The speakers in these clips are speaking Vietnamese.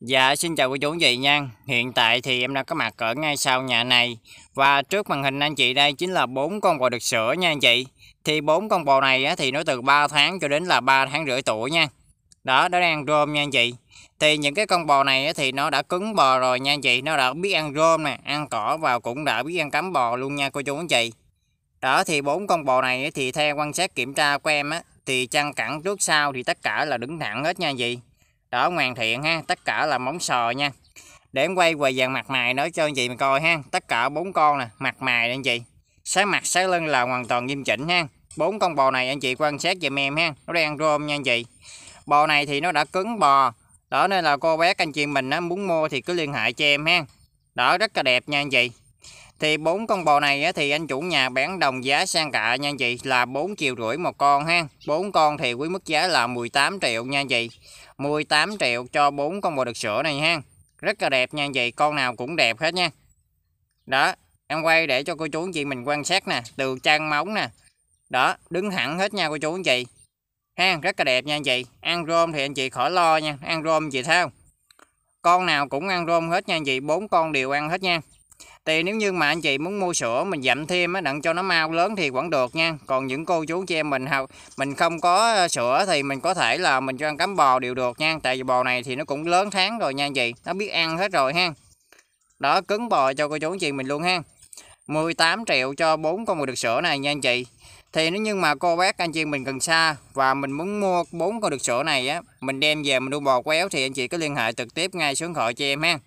Dạ xin chào cô chú anh chị nha Hiện tại thì em đang có mặt ở ngay sau nhà này Và trước màn hình anh chị đây chính là bốn con bò được sữa nha anh chị Thì bốn con bò này á, thì nó từ 3 tháng cho đến là 3 tháng rưỡi tuổi nha Đó nó đang rôm nha anh chị Thì những cái con bò này á, thì nó đã cứng bò rồi nha anh chị Nó đã biết ăn rôm nè, ăn cỏ và cũng đã biết ăn cắm bò luôn nha cô chú anh chị Đó thì bốn con bò này á, thì theo quan sát kiểm tra của em á Thì chăn cẳng trước sau thì tất cả là đứng thẳng hết nha anh chị đó hoàn thiện ha tất cả là móng sò nha để em quay về dàn mặt mày nói cho anh chị mình coi ha tất cả bốn con nè mặt mày anh chị sái mặt sái lưng là hoàn toàn nghiêm chỉnh ha bốn con bò này anh chị quan sát giùm em ha nó đang rôm nha anh chị bò này thì nó đã cứng bò đó nên là cô bé anh chị mình á, muốn mua thì cứ liên hệ cho em ha đó rất là đẹp nha anh chị thì bốn con bò này thì anh chủ nhà bán đồng giá sang cạ nha anh chị là 4 triệu rưỡi một con ha. bốn con thì với mức giá là 18 triệu nha anh chị. 18 triệu cho bốn con bò đực sữa này ha. Rất là đẹp nha anh chị, con nào cũng đẹp hết nha. Đó, em quay để cho cô chú anh chị mình quan sát nè, từ trang móng nè. Đó, đứng hẳn hết nha cô chú anh chị. Ha, rất là đẹp nha anh chị. Ăn rôm thì anh chị khỏi lo nha, ăn rôm chị sao? Con nào cũng ăn rôm hết nha anh chị, bốn con đều ăn hết nha thì nếu như mà anh chị muốn mua sữa mình dặm thêm á đặng cho nó mau lớn thì vẫn được nha còn những cô chú chị em mình học mình không có ờ, sữa thì mình có thể là mình cho ăn cắm bò đều được nha tại vì bò này thì nó cũng lớn tháng rồi nha anh chị nó biết ăn hết rồi ha đó cứng bò cho cô chú chị mình luôn ha 18 triệu cho bốn con mùi đực sữa này nha anh chị thì nếu như mà cô bác anh chị mình cần xa và mình muốn mua bốn con đực sữa này á mình đem về mình nuôi bò quéo thì anh chị có liên hệ trực tiếp ngay xuống khỏi cho em ha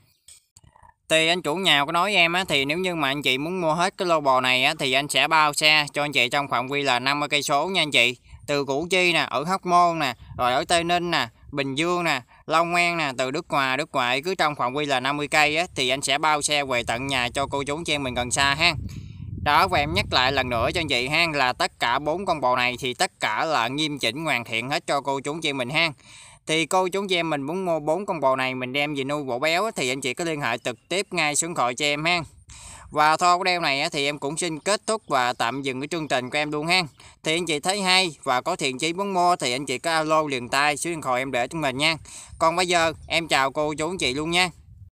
thì anh chủ nhà có nói em á thì nếu như mà anh chị muốn mua hết cái lô bò này á thì anh sẽ bao xe cho anh chị trong phạm vi là 50 cây số nha anh chị. Từ Củ Chi nè, ở Hóc Môn nè, rồi ở Tây Ninh nè, Bình Dương nè, Long An nè, từ Đức Hòa, Đức Ngoại cứ trong phạm vi là 50 cây á thì anh sẽ bao xe về tận nhà cho cô chú chị mình gần xa ha. Đó và em nhắc lại lần nữa cho anh chị ha là tất cả bốn con bò này thì tất cả là nghiêm chỉnh hoàn thiện hết cho cô chú chị mình ha thì cô chú chị em mình muốn mua bốn con bò này mình đem về nuôi bổ béo thì anh chị có liên hệ trực tiếp ngay xuống khỏi cho em ha và thôi của đeo này thì em cũng xin kết thúc và tạm dừng cái chương trình của em luôn ha. Thì anh chị thấy hay và có thiện chí muốn mua thì anh chị có alo liền tay số điện thoại em để cho mình nha. Còn bây giờ em chào cô chú anh chị luôn nha.